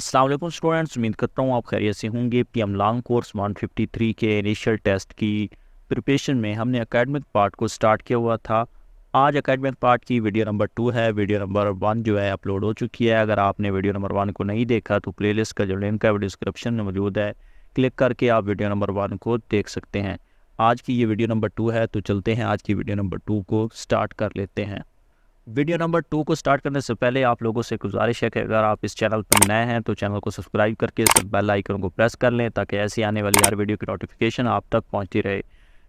Aslam students उम्मीद करता हूँ आप खैरियत से होंगे पी एम लॉन्ग कोर्स 153 के इनिशियल टेस्ट की प्रिपरेशन में हमने अकेडमिक पार्ट को स्टार्ट किया हुआ था आज अकेडमिक पार्ट की वीडियो नंबर टू है वीडियो नंबर वन जो है अपलोड हो चुकी है अगर आपने वीडियो नंबर वन को नहीं देखा तो लिस्ट का जो लिंक है वो डिस्क्रिप्शन में मौजूद है क्लिक करके आप वीडियो नंबर वन को देख सकते हैं आज की ये वीडियो नंबर टू है तो चलते हैं आज की वीडियो नंबर टू को स्टार्ट कर लेते हैं वीडियो नंबर टू को स्टार्ट करने से पहले आप लोगों से गुजारिश है कि अगर आप इस चैनल पर नए हैं तो चैनल को सब्सक्राइब करके बेल आइकन को प्रेस कर लें ताकि ऐसी आने वाली हर वीडियो की नोटिफिकेशन आप तक पहुंचती रहे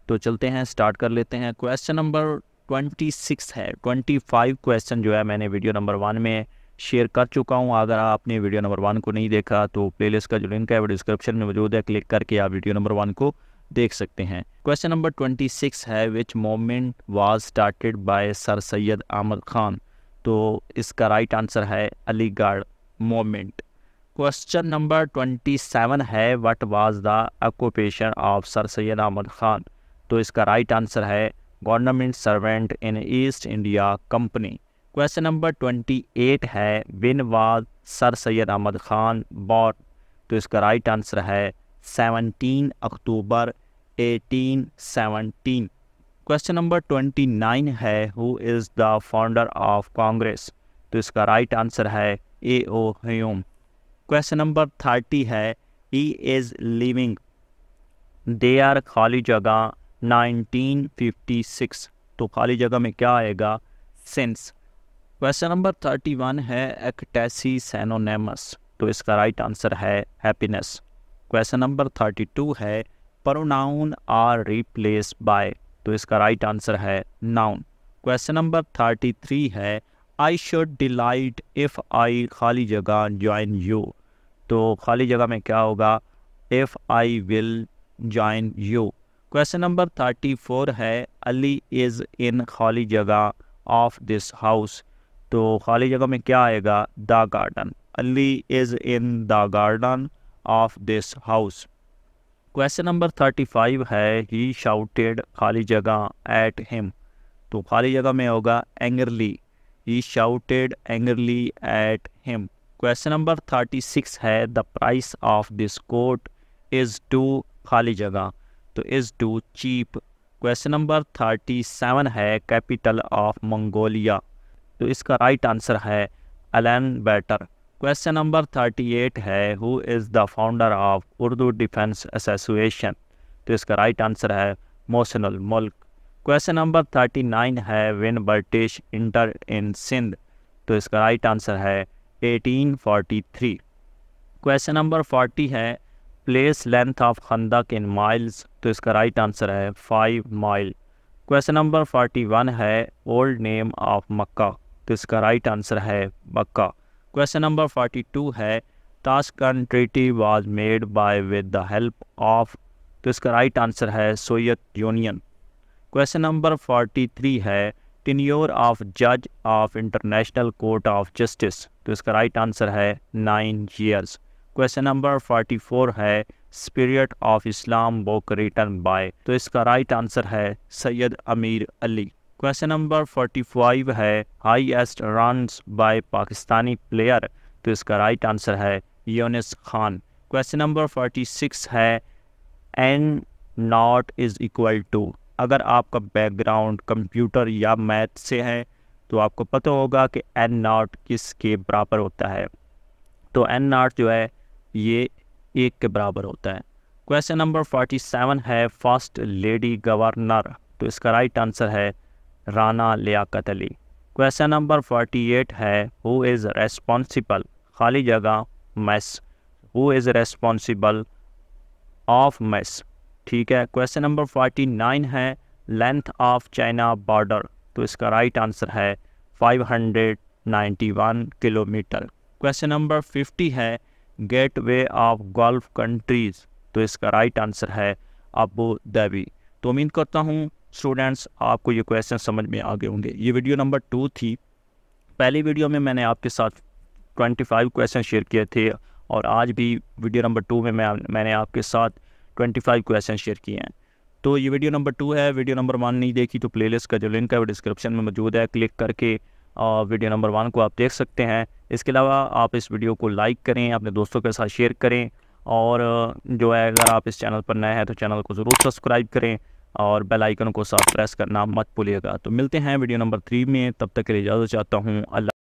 तो चलते हैं स्टार्ट कर लेते हैं क्वेश्चन नंबर ट्वेंटी सिक्स है ट्वेंटी फाइव क्वेश्चन जो है मैंने वीडियो नंबर वन में शेयर कर चुका हूँ अगर आपने वीडियो नंबर वन को नहीं देखा तो लिस्ट का जो लिंक है वो डिस्क्रिप्शन में मौजूद है क्लिक करके आप वीडियो नंबर वन को देख सकते हैं क्वेश्चन नंबर ट्वेंटी सिक्स है which movement was started by sir Syed Ahmed Khan तो इसका राइट आंसर है Aligarh movement question number twenty seven है what was the occupation of sir Syed Ahmed Khan तो इसका राइट आंसर है government servant in East India company question number twenty eight है when was sir Syed Ahmed Khan born तो इसका राइट आंसर है 17 October eighteen seventeen question number twenty nine है who is the founder of Congress तो इसका राइट आंसर है A O Hume question number thirty है he is living there खाली जगह नाइनटीन फिफ्टी सिक्स तो खाली जगह में क्या आएगा since question number thirty one है एक्टेसी सैनोनेमस तो इसका राइट आंसर है happiness question number thirty two है प्रोनाउन आर रिप्लेस बाय तो इसका राइट आंसर है noun question number thirty three है I should delight if I खाली जगह ज्वाइन यू तो खाली जगह में क्या होगा if I will join you question number thirty four है अली इज़ इन खाली जगह ऑफ दिस हाउस तो खाली जगह में क्या आएगा the garden Ali is in the garden of this house question number thirty five है ही शाउटेड खाली जगह एट हिम तो खाली जगह में होगा angrily he shouted angrily at him question number thirty six है the price of this coat is too खाली जगह तो is too cheap question number thirty seven है कैपिटल ऑफ मंगोलिया तो इसका राइट right आंसर है Ulan Bator question number thirty eight है who is the founder of Urdu defence association तो इसका राइट आंसर है मोसनल मुल्क क्वेश्चन नंबर थर्टी नाइन है win British enter in Sindh तो इसका राइट आंसर है eighteen forty three question number forty है प्लेस लेंथ ऑफ खंदक इन माइल्स तो इसका राइट आंसर है five mile question number forty one है ओल्ड नेम ऑफ मक्का तो इसका राइट आंसर है Mecca question number forty two है Tashkent treaty was made by with the help of तो इसका राइट आंसर है Soviet Union question number forty three है tenure of जज of international court of justice तो इसका right answer है nine years question number forty four है spirit of Islam book written by तो इसका राइट आंसर है सैयद अमीर अली क्वेश्चन नंबर 45 है highest run by Pakistani player तो इसका राइट आंसर है योनिस खान क्वेश्चन नंबर 46 है N not is equal to अगर आपका बैकग्राउंड कंप्यूटर या मैथ से है तो आपको पता होगा कि एन नॉट किस के बराबर होता है तो एन नॉट जो है ये एक के बराबर होता है क्वेश्चन नंबर 47 है फर्स्ट लेडी गवर्नर तो इसका राइट आंसर है Rana Liaquat Ali question number forty eight है हु इज़ रेस्पॉन्सिबल खाली जगह mess who is responsible of mess ठीक है क्वेश्चन नंबर फोर्टी नाइन है लेंथ ऑफ चाइना बॉर्डर तो इसका राइट right आंसर है five hundred ninety one kilometre question number fifty है gateway of Gulf countries तो इसका राइट right आंसर है अबू धाबी तो उम्मीद करता हूँ स्टूडेंट्स आपको ये क्वेश्चन समझ में आ गए होंगे ये वीडियो नंबर टू थी पहली वीडियो में मैंने आपके साथ ट्वेंटी फाइव क्वेश्चन शेयर किए थे और आज भी वीडियो नंबर टू में मैं मैंने आपके साथ ट्वेंटी फाइव क्वेश्चन शेयर किए हैं तो ये वीडियो नंबर टू है वीडियो नंबर वन नहीं देखी तो प्लेलिस्ट का जो लिंक है वो डिस्क्रिप्शन में मौजूद है क्लिक करके वीडियो नंबर वन को आप देख सकते हैं इसके अलावा आप इस वीडियो को लाइक करें अपने दोस्तों के साथ शेयर करें और जो है अगर आप इस चैनल पर नए हैं तो चैनल को ज़रूर सब्सक्राइब करें और बेल आइकन को साफ प्रेस करना मत भूलिएगा तो मिलते हैं वीडियो नंबर थ्री में तब तक के लिए इजाज़त चाहता हूँ अल्लाह